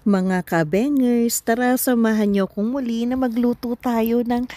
Mga kabengers, tara samahan nyo kung muli na magluto tayo ng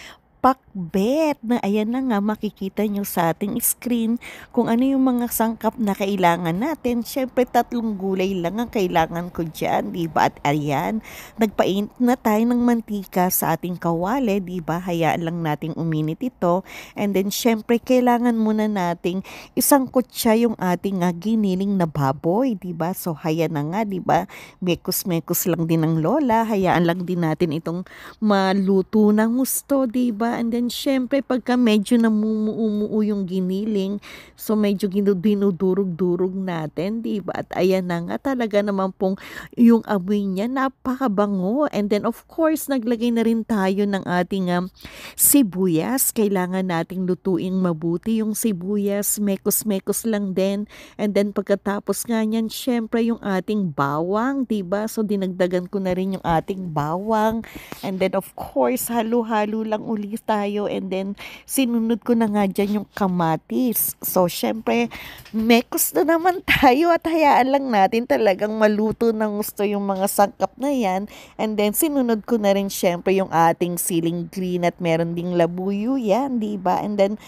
pakbet na ayan na nga makikita nyo sa ating screen kung ano yung mga sangkap na kailangan natin. Siyempre tatlong gulay lang ang kailangan ko dyan, di ba? At ayan, nagpaint na tayo ng mantika sa ating kawali, di ba? Hayaan lang nating uminit ito. And then siyempre kailangan muna nating isang kutsa yung ating uh, giniling na baboy, di ba? So haya na nga, di ba? Mekos-mekos lang din ng lola, hayaan lang din natin itong maluto ng gusto, di ba? And then, syempre, pagka medyo namumuumuo yung giniling, so medyo dinudurog-durog natin, di ba? At ayan na nga, talaga naman pong yung amoy niya, napakabango. And then, of course, naglagay na rin tayo ng ating um, sibuyas. Kailangan nating lutuin mabuti yung sibuyas. Mekos-mekos lang din. And then, pagkatapos nga niyan, syempre, yung ating bawang, di ba? So, dinagdagan ko na rin yung ating bawang. And then, of course, halo-halo lang ulit tayo and then sinunod ko na nga dyan yung kamatis. So, syempre, mekos na naman tayo at hayaan lang natin talagang maluto ng gusto yung mga sangkap na yan. And then, sinunod ko na rin syempre yung ating siling green at meron ding labuyo yan, di ba? And then,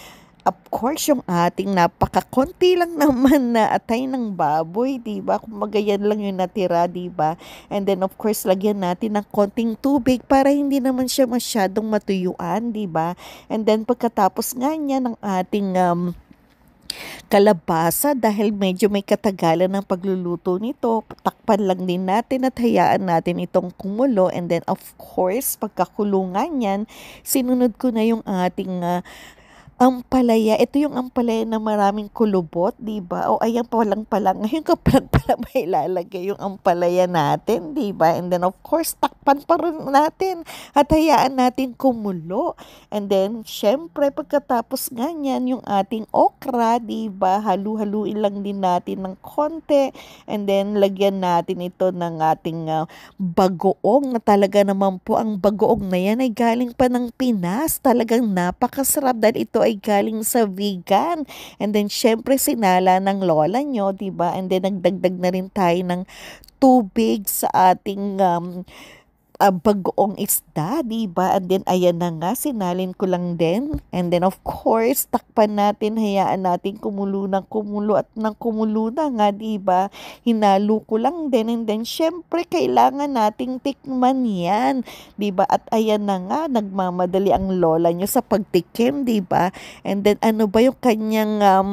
of course, yung ating napakakonti lang naman na atay ng baboy, di ba? Kumbaga yan lang yung natira, di ba? And then, of course, lagyan natin ng konting tubig para hindi naman siya masyadong matuyuan, di ba? And then, pagkatapos nga niya ng ating... Um, kalabasa dahil medyo may katagalan ng pagluluto nito. Takpan lang din natin at hayaan natin itong kumulo. And then of course, pagkakulungan yan, sinunod ko na yung ating uh, ampalaya. Ito yung ampalaya na maraming kulubot, di ba? O ayan pa lang pala. Ngayon ka pa pala may ilalagay yung ampalaya natin, di ba? And then of course, takpan pa rin natin at hayaan natin kumulo. And then, syempre, pagkatapos nga niyan, yung ating okra, di ba? Halu-haluin lang din natin ng konti. And then, lagyan natin ito ng ating uh, bagoong na talaga naman po ang bagoong na yan ay galing pa ng Pinas. Talagang napakasarap dahil ito ay galing sa vegan. And then, syempre, sinala ng lola nyo, ba diba? And then, nagdagdag na rin tayo ng tubig sa ating um, uh, bagoong isda, di ba? And then, ayan na nga, sinalin ko lang din. And then, of course, takpan natin, hayaan natin kumulo ng kumulo at nang kumulo na nga, di ba? Hinalo ko lang din. And then, syempre, kailangan nating tikman yan, di ba? At ayan na nga, nagmamadali ang lola nyo sa pagtikim, di ba? And then, ano ba yung kanyang um,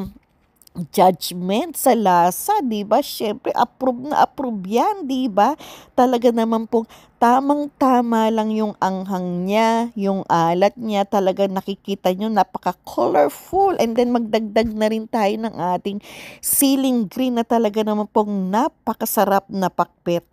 judgment sa lasa, 'di ba? Syempre approve na approve 'yan, 'di ba? Talaga naman pong tamang-tama lang yung anghang niya, yung alat niya, talaga nakikita nyo napaka-colorful. And then magdagdag na rin tayo ng ating ceiling green na talaga naman pong napakasarap na pakpet.